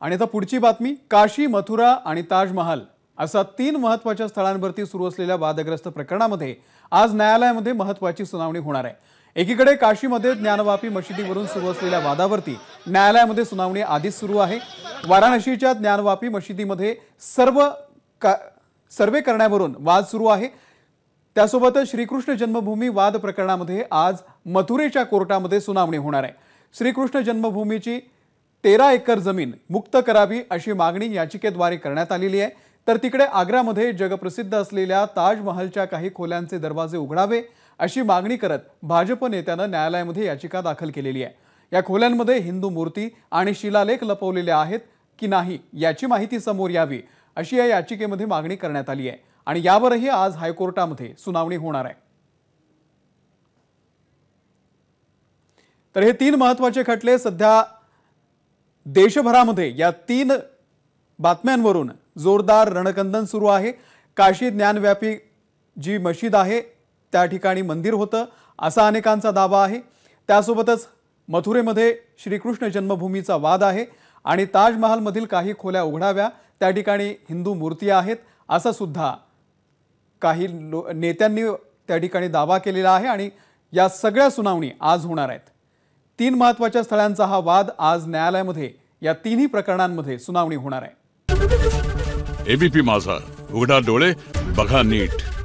आणि आता पुढची बातमी काशी मथुरा आणि ताजमहाल असा तीन महत्वाच्या स्थळांवरती सुरू असलेल्या वादग्रस्त प्रकरणामध्ये आज न्यायालयामध्ये महत्वाची सुनावणी होणार आहे एकीकडे काशीमध्ये ज्ञानवापी मशिदीवरून सुरू असलेल्या वादावरती न्यायालयामध्ये सुनावणी आधीच सुरू आहे वाराणसीच्या ज्ञानवापी मशिदीमध्ये सर्व सर्वे करण्यावरून वाद सुरू आहे त्यासोबतच श्रीकृष्ण जन्मभूमी वाद प्रकरणामध्ये आज मथुरेच्या कोर्टामध्ये सुनावणी होणार आहे श्रीकृष्ण जन्मभूमीची तेरा एकर जमीन मुक्त करावी अशी मागणी याचिकेद्वारे करण्यात आलेली आहे तर तिकडे आग्रामध्ये जगप्रसिद्ध असलेल्या ताजमहलच्या काही खोल्यांचे दरवाजे उघडावे अशी मागणी करत भाजप नेत्यानं न्यायालयामध्ये याचिका दाखल केलेली आहे या खोल्यांमध्ये हिंदू मूर्ती आणि शिलालेख लपवलेले आहेत की नाही याची माहिती समोर यावी अशी या याचिकेमध्ये मागणी करण्यात आली आहे आणि यावरही आज हायकोर्टामध्ये सुनावणी होणार आहे तर हे तीन महत्वाचे खटले सध्या देशभरामध्ये या तीन बातम्यांवरून जोरदार रणकंदन सुरू आहे काशी ज्ञानव्यापी जी मशीद आहे त्या ठिकाणी मंदिर होतं असा अनेकांचा दावा आहे त्यासोबतच मथुरेमध्ये श्रीकृष्ण जन्मभूमीचा वाद आहे आणि ताजमहालमधील काही खोल्या उघडाव्या त्या ठिकाणी हिंदू मूर्ती आहेत असा सुद्धा काही लो नेत्यांनी त्या ठिकाणी दावा केलेला आहे आणि या सगळ्या सुनावणी आज होणार आहेत तीन महत्त्वाच्या स्थळांचा हा वाद आज न्यायालयामध्ये या तिन्ही प्रकरणांमध्ये सुनावणी होणार आहे एबीपी माझा उघडा डोळे बघा नीट